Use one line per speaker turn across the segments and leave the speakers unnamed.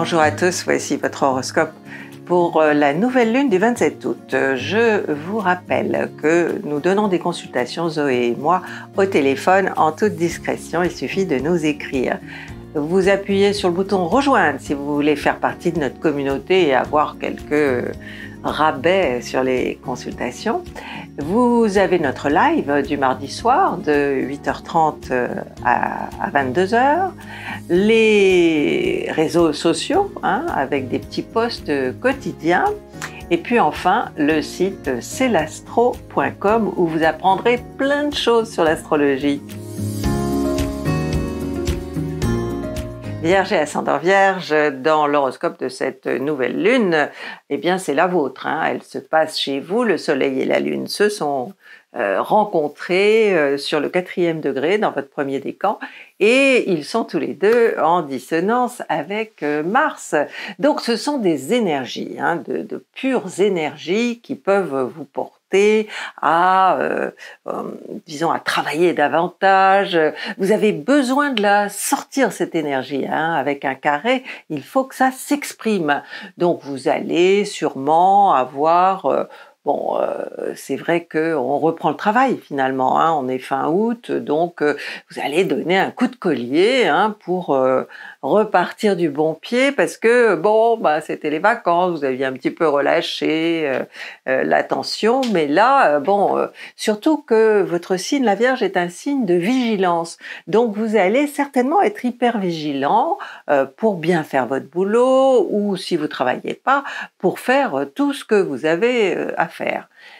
Bonjour à tous, voici votre horoscope pour euh, la nouvelle lune du 27 août. Je vous rappelle que nous donnons des consultations, Zoé et moi, au téléphone en toute discrétion. Il suffit de nous écrire. Vous appuyez sur le bouton rejoindre si vous voulez faire partie de notre communauté et avoir quelques rabais sur les consultations. Vous avez notre live du mardi soir de 8h30 euh, à 22h. Les réseaux sociaux hein, avec des petits posts quotidiens. Et puis enfin, le site celastro.com où vous apprendrez plein de choses sur l'astrologie. Vierge et ascendant Vierge, dans l'horoscope de cette nouvelle lune, eh bien c'est la vôtre. Hein. Elle se passe chez vous. Le Soleil et la Lune se sont euh, rencontrés euh, sur le quatrième degré dans votre premier décan et ils sont tous les deux en dissonance avec euh, Mars. Donc ce sont des énergies, hein, de pures énergies qui peuvent vous porter à, euh, euh, disons, à travailler davantage. Vous avez besoin de la sortir cette énergie. Hein, avec un carré, il faut que ça s'exprime. Donc vous allez sûrement avoir euh, Bon, euh, c'est vrai qu'on reprend le travail finalement. Hein. on est fin août, donc euh, vous allez donner un coup de collier hein, pour euh, repartir du bon pied parce que bon, bah, c'était les vacances, vous aviez un petit peu relâché euh, l'attention, tension, mais là, bon, surtout que votre signe la Vierge est un signe de vigilance, donc vous allez certainement être hyper vigilant pour bien faire votre boulot ou si vous travaillez pas pour faire tout ce que vous avez à faire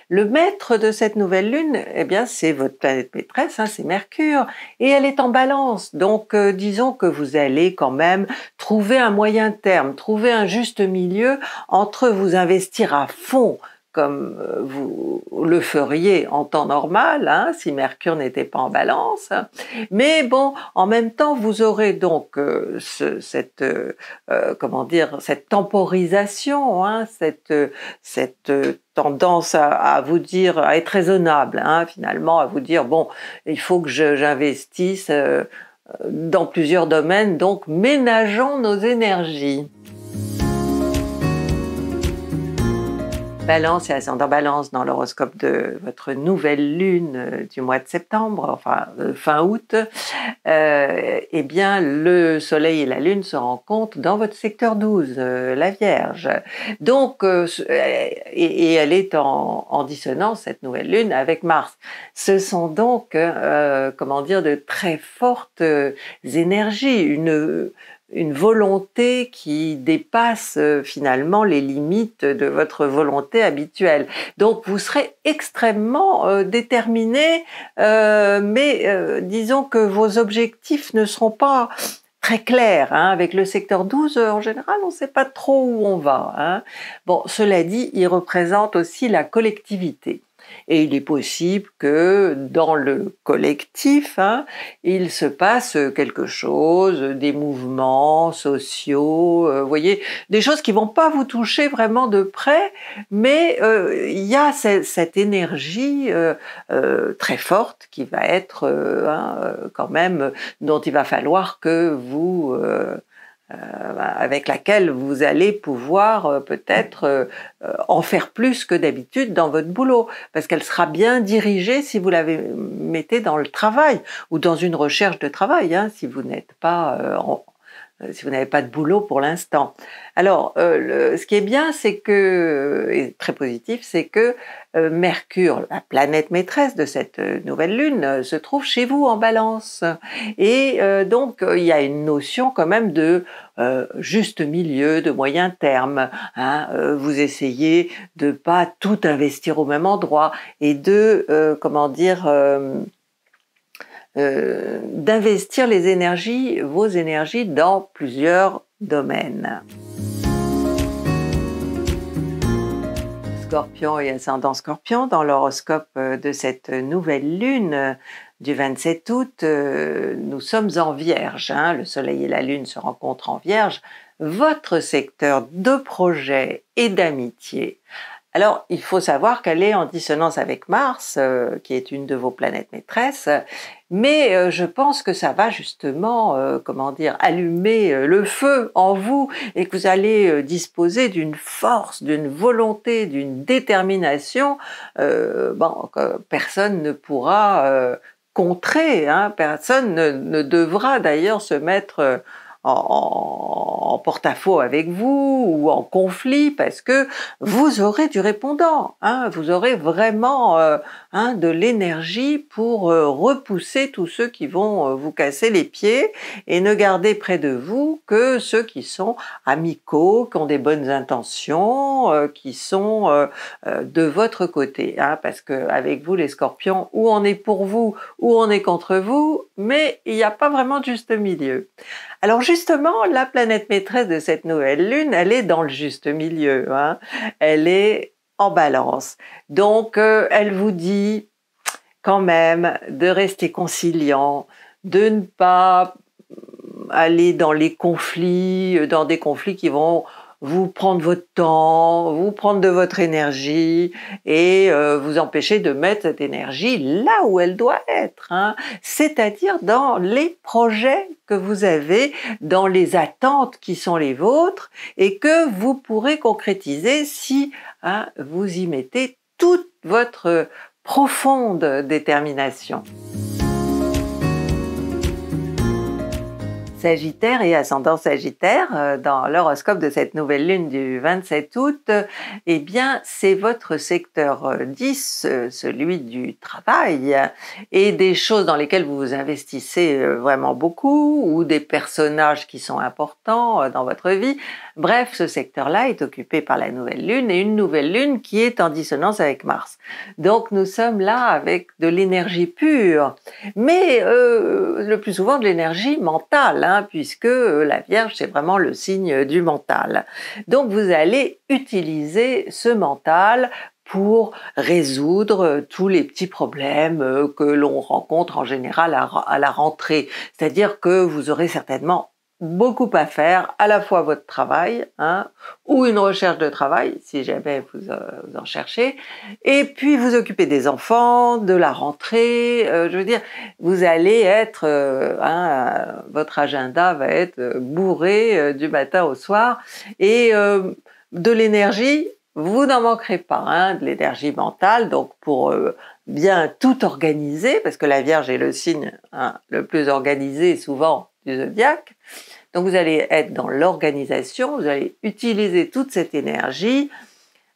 le maître de cette nouvelle lune, eh bien, c'est votre planète maîtresse, hein, c'est Mercure, et elle est en balance. Donc, euh, disons que vous allez quand même trouver un moyen terme, trouver un juste milieu entre vous investir à fond comme euh, vous le feriez en temps normal, hein, si Mercure n'était pas en balance. Mais bon, en même temps, vous aurez donc euh, cette, euh, comment dire, cette temporisation, hein, cette, tendance à, vous dire, à être raisonnable, hein, finalement, à vous dire, bon, il faut que j'investisse dans plusieurs domaines, donc ménageons nos énergies. balance et ascendant balance dans l'horoscope de votre nouvelle lune euh, du mois de septembre, enfin euh, fin août, euh, eh bien le soleil et la lune se rencontrent dans votre secteur 12, euh, la Vierge. Donc, et, elle est en, en, dissonance, cette nouvelle lune, avec Mars. Ce sont donc, comment dire, de très fortes énergies, une une volonté qui dépasse euh, finalement les limites de votre volonté habituelle. Donc vous serez extrêmement euh, déterminé, euh, mais disons que vos objectifs ne seront pas très clairs. Hein. Avec le secteur 12, en général, on ne sait pas trop où on va. Hein. Bon, cela dit, il représente aussi la collectivité. Et il est possible que dans le collectif, hein, il se passe quelque chose, des mouvements sociaux, euh, voyez, des choses qui vont pas vous toucher vraiment de près, mais euh, il y a cette, énergie euh, très forte qui va être hein, quand même dont il va falloir que vous euh, avec laquelle vous allez pouvoir euh, peut-être euh, en faire plus que d'habitude dans votre boulot, parce qu'elle sera bien dirigée si vous la mettez dans le travail ou dans une recherche de travail, hein, si vous n'êtes pas euh, si vous n'avez pas de boulot pour l'instant. Alors, euh, ce qui est bien, c'est que, et très positif, c'est que euh, Mercure, la planète maîtresse de cette nouvelle lune, se trouve chez vous en balance. Et donc, il y a une notion quand même de juste milieu, de moyen terme. Hein, vous essayez de pas tout investir au même endroit et de, comment dire, euh, d'investir les énergies, vos énergies, dans plusieurs domaines. Scorpion et ascendant Scorpion, dans l'horoscope euh, de cette nouvelle lune euh, du 27 août, nous sommes en Vierge. Hein. le Soleil et la Lune se rencontrent en Vierge. Votre secteur de projet et d'amitié alors, il faut savoir qu'elle est en dissonance avec Mars, euh, qui est une de vos planètes maîtresses, mais euh, je pense que ça va justement, euh, comment dire, allumer le feu en vous et que vous allez disposer d'une force, d'une volonté, d'une détermination bon, que personne ne pourra contrer, hein. personne ne devra d'ailleurs se mettre en, porte-à-faux avec vous ou en conflit parce que vous aurez du répondant, hein. vous aurez vraiment euh, hein, de l'énergie pour euh, repousser tous ceux qui vont euh, vous casser les pieds et ne garder près de vous que ceux qui sont amicaux, qui ont des bonnes intentions, qui sont de votre côté, hein. parce que avec vous les Scorpions, ou on est pour vous, ou on est contre vous, mais il n'y a pas vraiment juste milieu. Alors justement, la planète maîtresse de cette nouvelle lune, elle est dans le juste milieu. Hein. Elle est en balance. Donc, euh, elle vous dit quand même de rester conciliant, de ne pas mm, aller dans les conflits, euh, dans des conflits qui vont vous prendre votre temps, vous prendre de votre énergie et euh, vous empêcher de mettre cette énergie là où elle doit être, hein. c'est-à-dire dans les projets que vous avez, dans les attentes qui sont les vôtres et que vous pourrez concrétiser si hein, vous y mettez toute votre profonde détermination. Sagittaire et ascendant Sagittaire, euh, dans l'horoscope de cette nouvelle lune du 27 août, eh bien, c'est votre secteur 10, euh, euh, celui du travail, et des choses dans lesquelles vous vous investissez vraiment beaucoup, ou des personnages qui sont importants dans votre vie. Bref, ce secteur-là est occupé par la nouvelle lune, et une nouvelle lune qui est en dissonance avec Mars. Donc, nous sommes là avec de l'énergie pure, mais le plus souvent de l'énergie mentale Hein, puisque euh, la Vierge, c'est vraiment le signe du mental. Donc vous allez utiliser ce mental pour résoudre euh, tous les petits problèmes euh, que l'on rencontre en général à la rentrée. C'est-à-dire que vous aurez certainement beaucoup à faire, à la fois votre travail, hein, ou une recherche de travail, si jamais euh, vous, en cherchez, et puis vous occupez des enfants, de la rentrée, euh, je veux dire, vous allez être, euh, hein, votre agenda va être bourré du matin au soir, et de l'énergie, vous n'en manquerez pas, hein, de l'énergie mentale, donc pour bien tout organiser, parce que la Vierge est le signe hein, le plus organisé souvent du zodiaque, donc vous allez être dans l'organisation, vous allez utiliser toute cette énergie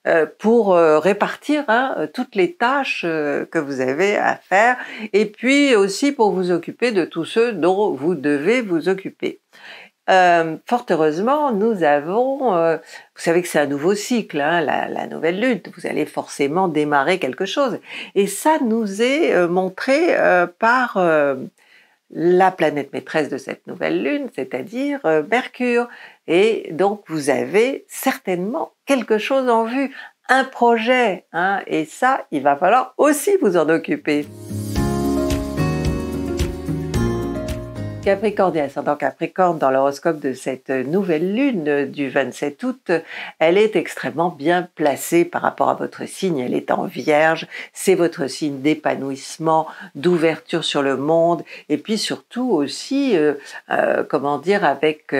euh, pour euh, répartir hein, toutes les tâches euh, que vous avez à faire et puis aussi pour vous occuper de tous ceux dont vous devez vous occuper. fort heureusement, nous avons, vous savez que c'est un nouveau cycle, hein, la, nouvelle lutte, vous allez forcément démarrer quelque chose. Et ça nous est montré par la planète maîtresse de cette nouvelle lune, c'est-à-dire euh, Mercure. Et donc vous avez certainement quelque chose en vue, un projet, hein, et ça, il va falloir aussi vous en occuper. Capricorne et ascendant Capricorne, dans l'horoscope de cette euh, nouvelle lune du 27 août, elle est extrêmement bien placée par rapport à votre signe. Elle est en vierge, c'est votre signe d'épanouissement, d'ouverture sur le monde, et puis surtout aussi, euh, euh, comment dire, avec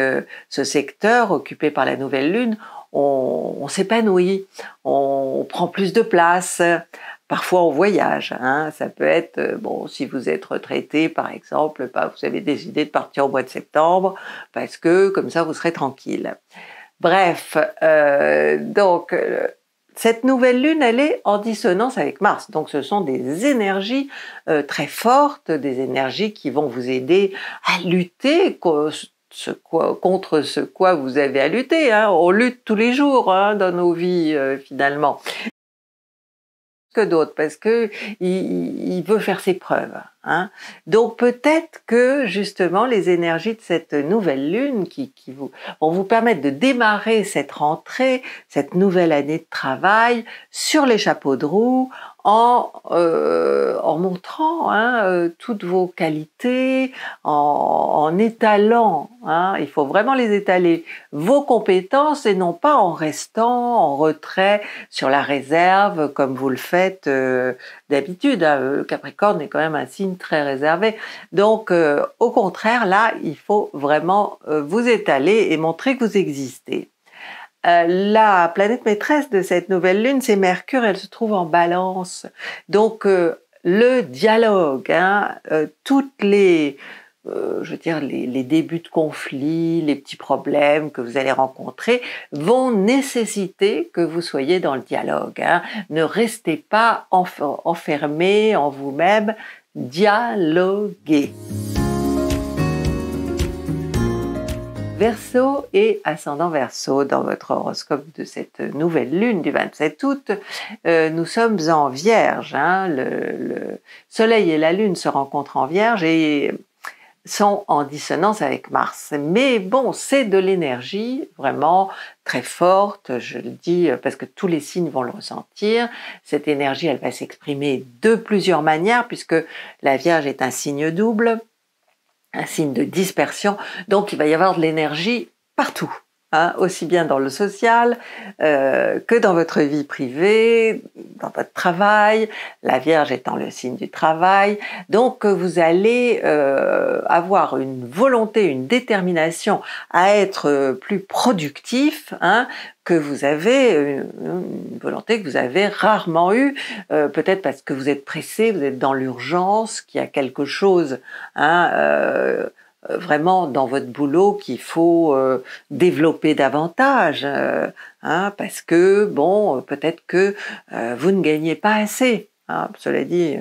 ce secteur occupé par la nouvelle lune, on, s'épanouit, on prend plus de place parfois en voyage. Hein. Ça peut être, euh, bon, si vous êtes retraité, par exemple, bah, vous avez décidé de partir au mois de septembre, parce que comme ça, vous serez tranquille. Bref, euh, donc, euh, cette nouvelle lune, elle est en dissonance avec Mars. Donc, ce sont des énergies très fortes, des énergies qui vont vous aider à lutter contre ce quoi vous avez à lutter. Hein. On lutte tous les jours hein, dans nos vies, finalement que d'autres parce que il, veut faire ses preuves. Hein. Donc peut-être que justement les énergies de cette nouvelle lune qui, vous vont vous permettre de démarrer cette rentrée, cette nouvelle année de travail sur les chapeaux de roue euh, en, montrant hein, euh, toutes vos qualités, en, étalant, hein. il faut vraiment les étaler, vos compétences et non pas en restant en retrait sur la réserve comme vous le faites euh, d'habitude. Hein. le Capricorne est quand même un signe très réservé. Donc au contraire, là, il faut vraiment vous étaler et montrer que vous existez. Euh, la planète maîtresse de cette nouvelle lune, c'est Mercure, elle se trouve en balance. Donc euh, le dialogue, hein, euh, toutes les... je veux dire, les, débuts de conflits, les petits problèmes que vous allez rencontrer vont nécessiter que vous soyez dans le dialogue. Hein. Ne restez pas enfermé en vous-même, dialoguez. Verseau et ascendant Verseau dans votre horoscope de cette nouvelle lune du 27 août. Euh, nous sommes en Vierge. Hein. le, Soleil et la Lune se rencontrent en Vierge et sont en dissonance avec Mars. Mais bon, c'est de l'énergie vraiment très forte, je le dis parce que tous les signes vont le ressentir. Cette énergie, elle va s'exprimer de plusieurs manières puisque la Vierge est un signe double un signe de dispersion, donc il va y avoir de l'énergie partout. Hein, aussi bien dans le social euh, que dans votre vie privée, dans votre travail, la Vierge étant le signe du travail. Donc euh, vous allez euh, avoir une volonté, une détermination à être plus productif, hein, que vous avez, euh, une volonté que vous avez rarement eue, euh, peut-être parce que vous êtes pressé, vous êtes dans l'urgence, qu'il y a quelque chose hein, euh, vraiment dans votre boulot qu'il faut développer davantage, hein, parce que, bon, peut-être que vous ne gagnez pas assez. Hein, cela dit,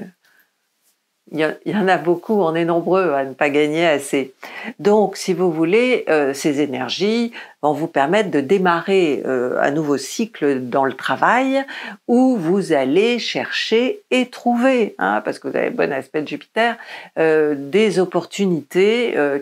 il y, en a beaucoup, on est nombreux à ne pas gagner assez. Donc, si vous voulez, euh, ces énergies vont vous permettre de démarrer euh, un nouveau cycle dans le travail où vous allez chercher et trouver, hein, parce que vous avez bon aspect de Jupiter, euh, des opportunités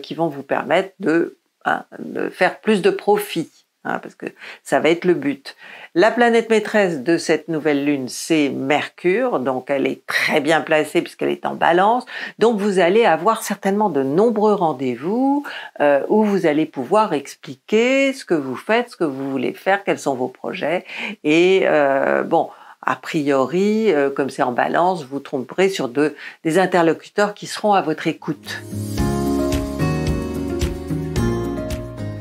qui vont vous permettre de hein, faire plus de profit. Hein, parce que ça va être le but. La planète maîtresse de cette nouvelle lune, c'est Mercure, donc elle est très bien placée puisqu'elle est en balance, donc vous allez avoir certainement de nombreux rendez-vous euh, où vous allez pouvoir expliquer ce que vous faites, ce que vous voulez faire, quels sont vos projets, et euh, bon, a priori, euh, comme c'est en balance, vous tromperez sur des interlocuteurs qui seront à votre écoute.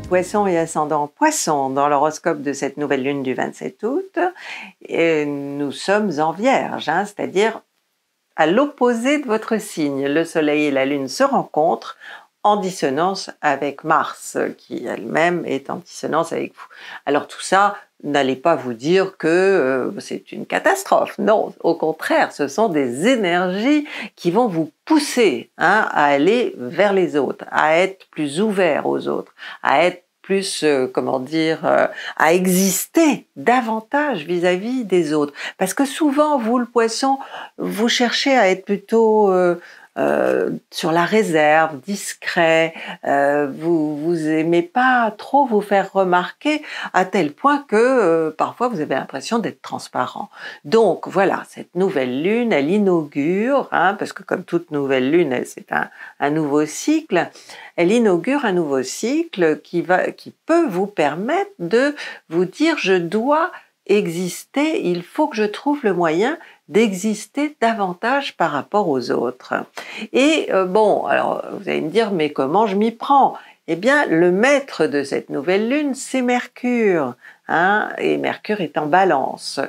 Poisson et ascendant poissons dans l'horoscope de cette nouvelle lune du 27 août, et nous sommes en vierge, hein, c'est-à-dire à l'opposé de votre signe. Le soleil et la lune se rencontrent en dissonance avec Mars, qui elle-même est en dissonance avec vous. Alors tout ça, n'allez pas vous dire que euh, c'est une catastrophe. Non, au contraire, ce sont des énergies qui vont vous pousser hein, à aller vers les autres, à être plus ouvert aux autres, à être plus, euh, comment dire, euh, à exister davantage vis-à-vis -vis des autres. Parce que souvent, vous, le poisson, vous cherchez à être plutôt euh, sur la réserve, discret, euh, vous vous aimez pas trop vous faire remarquer à tel point que euh, parfois vous avez l'impression d'être transparent. Donc voilà, cette nouvelle lune, elle inaugure, hein, parce que comme toute nouvelle lune, c'est un, un, nouveau cycle, elle inaugure un nouveau cycle qui va, qui peut vous permettre de vous dire je dois exister, il faut que je trouve le moyen d'exister davantage par rapport aux autres. Et euh, bon, alors vous allez me dire, mais comment je m'y prends Eh bien, le maître de cette nouvelle lune, c'est Mercure. Hein, et Mercure est en balance.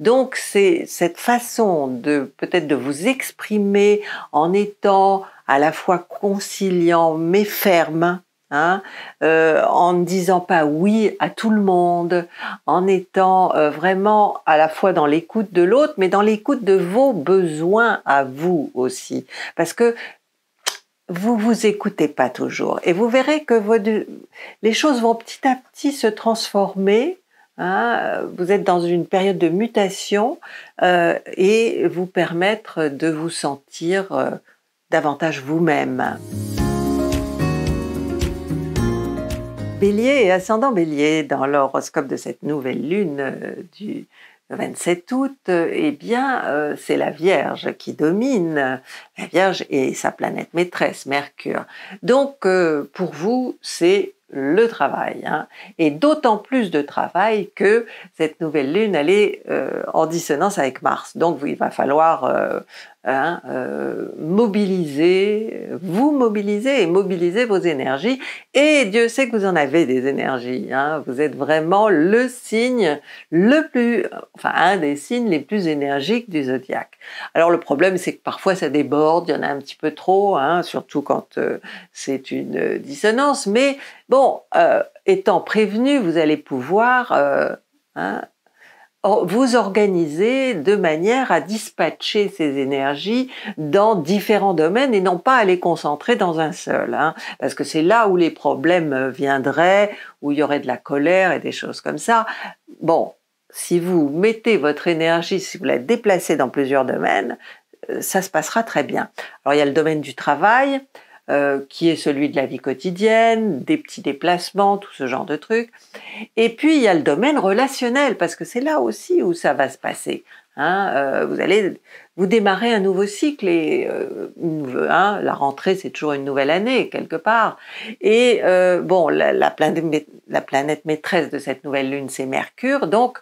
Donc c'est cette façon de peut-être de vous exprimer en étant à la fois conciliant mais ferme, Hein, euh, en ne disant pas oui à tout le monde, en étant euh, vraiment à la fois dans l'écoute de l'autre, mais dans l'écoute de vos besoins à vous aussi. Parce que vous vous écoutez pas toujours et vous verrez que les choses vont petit à petit se transformer. Hein. vous êtes dans une période de mutation euh, et vous permettre de vous sentir davantage vous-même. Bélier et ascendant Bélier, dans l'horoscope de cette nouvelle lune euh, du 27 août, euh, eh bien, euh, c'est la Vierge qui domine, la Vierge et sa planète maîtresse, Mercure. Donc, pour vous, c'est le travail, hein. et d'autant plus de travail que cette nouvelle lune, elle est en dissonance avec Mars. Donc, il va falloir mobilisez, hein, euh, mobiliser, vous mobiliser et mobiliser vos énergies. Et Dieu sait que vous en avez des énergies. Hein, vous êtes vraiment le signe le plus, enfin un des signes les plus énergiques du zodiaque. Alors le problème, c'est que parfois ça déborde, il y en a un petit peu trop, hein, surtout quand euh, c'est une euh, dissonance. Mais bon, étant prévenu, vous allez pouvoir hein, vous organisez de manière à dispatcher ces énergies dans différents domaines et non pas à les concentrer dans un seul, hein. parce que c'est là où les problèmes euh, viendraient, où il y aurait de la colère et des choses comme ça. Bon, si vous mettez votre énergie, si vous la déplacez dans plusieurs domaines, euh, ça se passera très bien. Alors il y a le domaine du travail, euh, qui est celui de la vie quotidienne, des petits déplacements, tout ce genre de trucs. Et puis, il y a le domaine relationnel, parce que c'est là aussi où ça va se passer. Hein. Euh, vous allez vous démarrer un nouveau cycle et euh, hein, la rentrée c'est toujours une nouvelle année quelque part. Et euh, bon, la, la, planète, maîtresse de cette nouvelle lune c'est Mercure, donc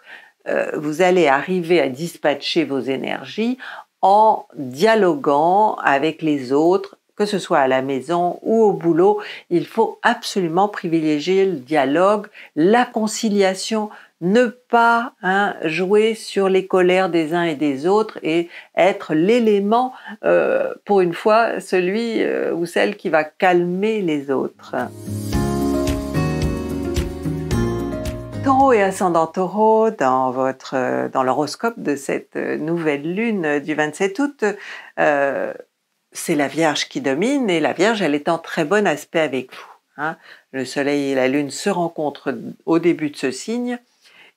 vous allez arriver à dispatcher vos énergies en dialoguant avec les autres que ce soit à la maison ou au boulot, il faut absolument privilégier le dialogue, la conciliation, ne pas hein, jouer sur les colères des uns et des autres et être l'élément, euh, pour une fois, celui euh, ou celle qui va calmer les autres. Taureau et ascendant Taureau, dans votre euh, dans l'horoscope de cette nouvelle lune du 27 août, c'est la Vierge qui domine et la Vierge, elle est en très bon aspect avec vous. Hein. Le Soleil et la Lune se rencontrent au début de ce signe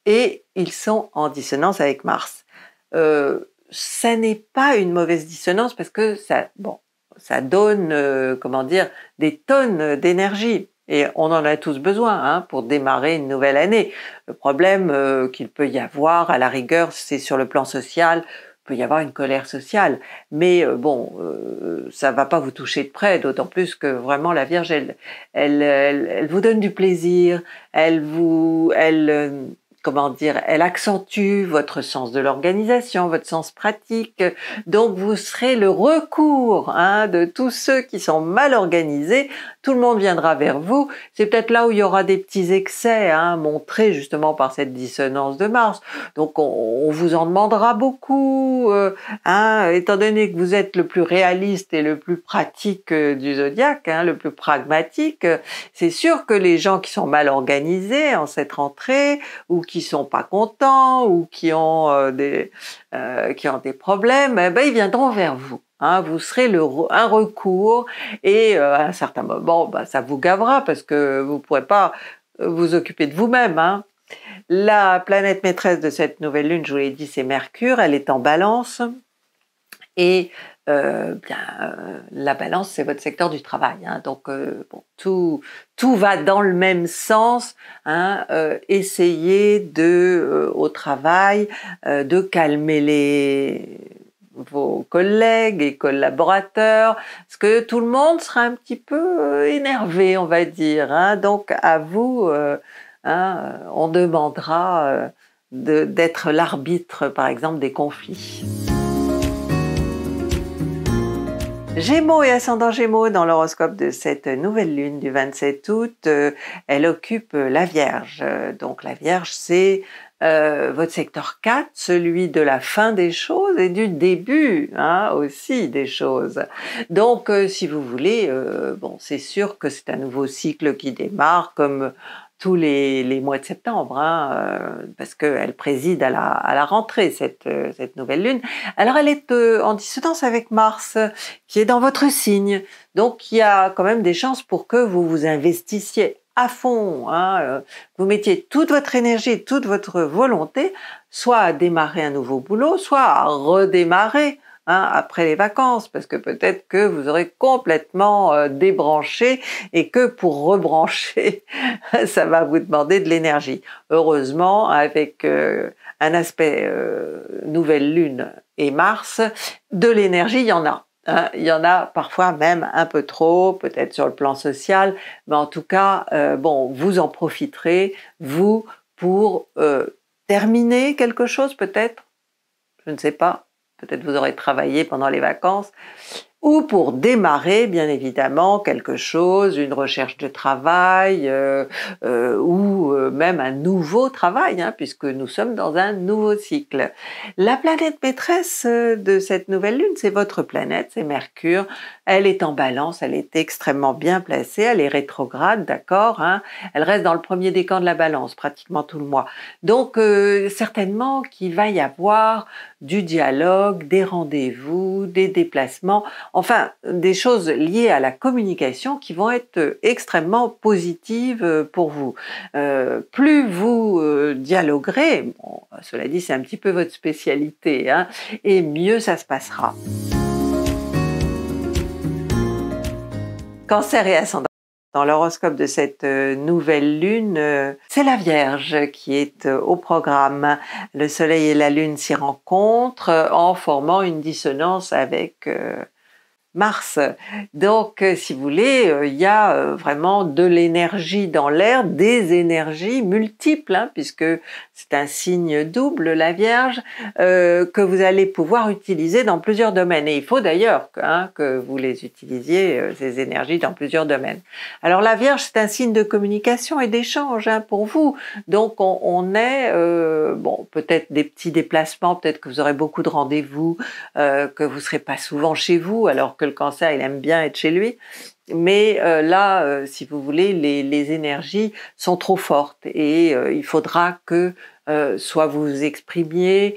et ils sont en dissonance avec Mars. Euh, ça n'est pas une mauvaise dissonance parce que ça, donne, euh, comment dire, des tonnes d'énergie. Et on en a tous besoin hein, pour démarrer une nouvelle année. Le problème euh, qu'il peut y avoir, à la rigueur, c'est sur le plan social peut y avoir une colère sociale, mais euh, bon, euh, ça va pas vous toucher de près, d'autant plus que vraiment la Vierge, elle, elle, elle vous donne du plaisir, elle vous, elle euh, comment dire, elle accentue votre sens de l'organisation, votre sens pratique. Donc vous serez le recours hein, de tous ceux qui sont mal organisés. Tout le monde viendra vers vous. C'est peut-être là où il y aura des petits excès hein, montrés justement par cette dissonance de Mars. Donc on, vous en demandera beaucoup. Euh, hein, étant donné que vous êtes le plus réaliste et le plus pratique euh, du zodiaque, hein, le plus pragmatique, c'est sûr que les gens qui sont mal organisés en cette rentrée ou qui sont pas contents ou qui ont euh, des euh, qui ont des problèmes, eh ben, ils viendront vers vous. Hein. vous serez le, un recours et euh, à un certain moment, bah, ça vous gavera parce que vous ne pourrez pas vous occuper de vous-même. Hein. La planète maîtresse de cette nouvelle lune, je vous l'ai dit, c'est Mercure, elle est en balance. Et euh, bien, euh, la balance, c'est votre secteur du travail. Hein, donc, euh, bon, tout, tout va dans le même sens. Hein, euh, essayez de, au travail, de calmer les vos collègues et collaborateurs, parce que tout le monde sera un petit peu énervé, on va dire. Hein, donc, à vous, hein, on demandera d'être l'arbitre, par exemple, des conflits. Gémeaux et ascendant Gémeaux dans l'horoscope de cette nouvelle lune du 27 août, euh, elle occupe la Vierge. Donc la Vierge, c'est euh, votre secteur 4, celui de la fin des choses et du début hein, aussi des choses. Donc euh, si vous voulez, bon, c'est sûr que c'est un nouveau cycle qui démarre comme tous les, mois de septembre, hein, euh, parce qu'elle préside à la, à la rentrée, cette, euh, cette, nouvelle lune. Alors elle est euh, en dissonance avec Mars, qui est dans votre signe. Donc il y a quand même des chances pour que vous vous investissiez à fond, hein, vous mettiez toute votre énergie, toute votre volonté, soit à démarrer un nouveau boulot, soit à redémarrer Hein, après les vacances, parce que peut-être que vous aurez complètement euh, débranché et que pour rebrancher, ça va vous demander de l'énergie. Heureusement, avec euh, un aspect euh, nouvelle lune et Mars, de l'énergie, il y en a. Hein. il y en a parfois même un peu trop, peut-être sur le plan social, mais en tout cas, bon, vous en profiterez, vous, pour terminer quelque chose peut-être Je ne sais pas peut-être vous aurez travaillé pendant les vacances ou pour démarrer bien évidemment quelque chose, une recherche de travail euh, euh, ou euh, même un nouveau travail, hein, puisque nous sommes dans un nouveau cycle. La planète maîtresse de cette nouvelle lune, c'est votre planète, c'est Mercure. Elle est en balance, elle est extrêmement bien placée, elle est rétrograde, d'accord hein. Elle reste dans le premier décan de la balance pratiquement tout le mois. Donc certainement qu'il va y avoir du dialogue, des rendez-vous, des déplacements Enfin, des choses liées à la communication qui vont être euh, extrêmement positives euh, pour vous. Euh, plus vous dialoguerez, cela dit, c'est un petit peu votre spécialité, hein, et mieux ça se passera. Cancer et ascendant. Dans l'horoscope de cette nouvelle lune, c'est la Vierge qui est au programme. Le Soleil et la Lune s'y rencontrent en formant une dissonance avec Mars. Donc, euh, si vous voulez, euh, il y a euh, vraiment de l'énergie dans l'air, des énergies multiples, hein, puisque c'est un signe double, la Vierge, que vous allez pouvoir utiliser dans plusieurs domaines. Et il faut d'ailleurs hein, que vous les utilisiez, ces énergies, dans plusieurs domaines. Alors, la Vierge, c'est un signe de communication et d'échange hein, pour vous. Donc, on, est, bon, peut-être des petits déplacements, peut-être que vous aurez beaucoup de rendez-vous, que vous serez pas souvent chez vous, alors le cancer, il aime bien être chez lui. Mais euh, là, euh, si vous voulez, les, énergies sont trop fortes et euh, il faudra que soit vous exprimiez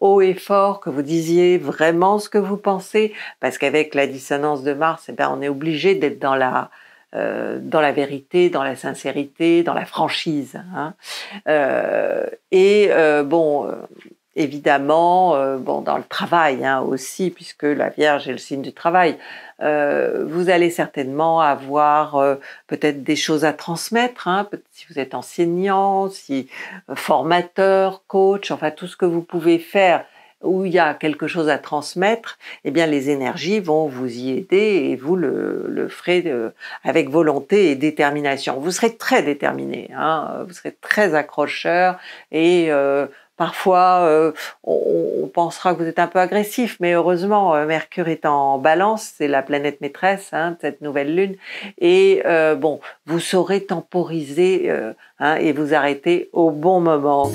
haut et fort, que vous disiez vraiment ce que vous pensez, parce qu'avec la dissonance de Mars, eh ben, on est obligé d'être dans la dans la vérité, dans la sincérité, dans la franchise. Hein. et bon, évidemment, euh, bon, dans le travail hein, aussi, puisque la Vierge est le signe du travail, euh, vous allez certainement avoir euh, peut-être des choses à transmettre, hein, si vous êtes enseignant, si formateur, coach, enfin tout ce que vous pouvez faire où il y a quelque chose à transmettre, eh bien les énergies vont vous y aider et vous le, ferez avec volonté et détermination. Vous serez très déterminé, hein, vous serez très accrocheur et Parfois, euh, on, pensera que vous êtes un peu agressif, mais heureusement, euh, Mercure est en balance, c'est la planète maîtresse hein, de cette nouvelle lune. Et euh, bon, vous saurez temporiser hein, et vous arrêter au bon moment.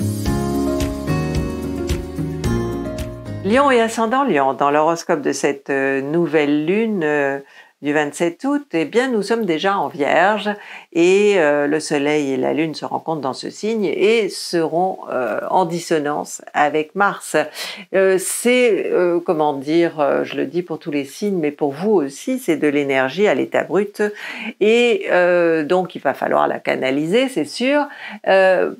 Lion et ascendant Lion, dans l'horoscope de cette nouvelle lune, du 27 août, eh bien nous sommes déjà en Vierge et euh, le Soleil et la Lune se rencontrent dans ce signe et seront euh, en dissonance avec Mars. Euh, c'est, comment dire, je le dis pour tous les signes, mais pour vous aussi, c'est de l'énergie à l'état brut et donc il va falloir la canaliser, c'est sûr.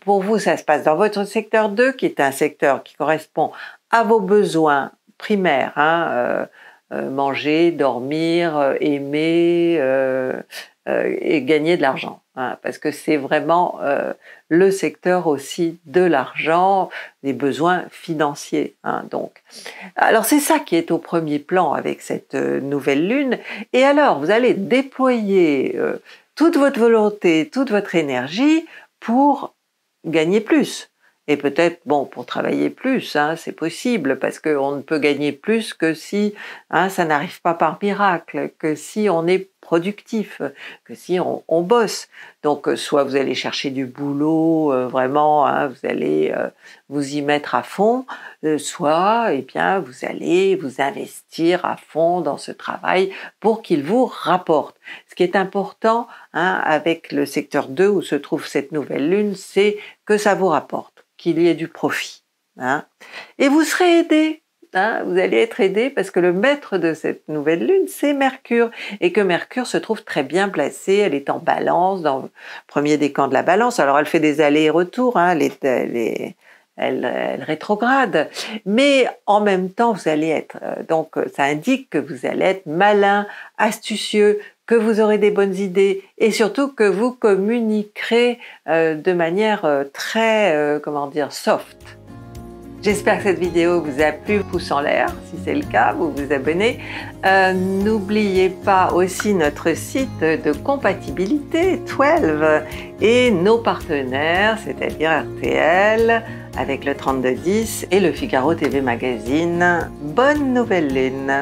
pour vous, ça se passe dans votre secteur 2 qui est un secteur qui correspond à vos besoins primaires. Hein, euh, manger, dormir, euh, aimer euh, et gagner de l'argent. Hein, parce que c'est vraiment le secteur aussi de l'argent, des besoins financiers. Hein, donc, alors c'est ça qui est au premier plan avec cette nouvelle lune. Et alors, vous allez déployer toute votre volonté, toute votre énergie pour gagner plus, et peut-être, bon, pour travailler plus, hein, c'est possible, parce qu'on ne peut gagner plus que si hein, ça n'arrive pas par miracle, que si on est productif, que si on, bosse. Donc, euh, soit vous allez chercher du boulot, euh, vraiment, hein, vous allez euh, vous y mettre à fond, soit, eh bien, vous allez vous investir à fond dans ce travail pour qu'il vous rapporte. Ce qui est important avec le secteur 2 où se trouve cette nouvelle lune, c'est que ça vous rapporte qu'il y ait du profit. Hein. Et vous serez aidé. Hein. vous allez être aidé parce que le maître de cette nouvelle lune, c'est Mercure. Et que Mercure se trouve très bien placée. Elle est en balance, dans le premier décan de la balance. Alors, elle fait des allers et retours. Hein. elle, elle, rétrograde. Mais en même temps, vous allez être... Euh, donc, ça indique que vous allez être malin, astucieux, que vous aurez des bonnes idées et surtout que vous communiquerez euh, de manière euh, très, euh, comment dire, soft. J'espère que cette vidéo vous a plu, pouce en l'air si c'est le cas, vous vous abonnez. N'oubliez pas aussi notre site de compatibilité 12 et nos partenaires, c'est-à-dire RTL avec le 3210 et le Figaro TV Magazine. Bonne nouvelle lune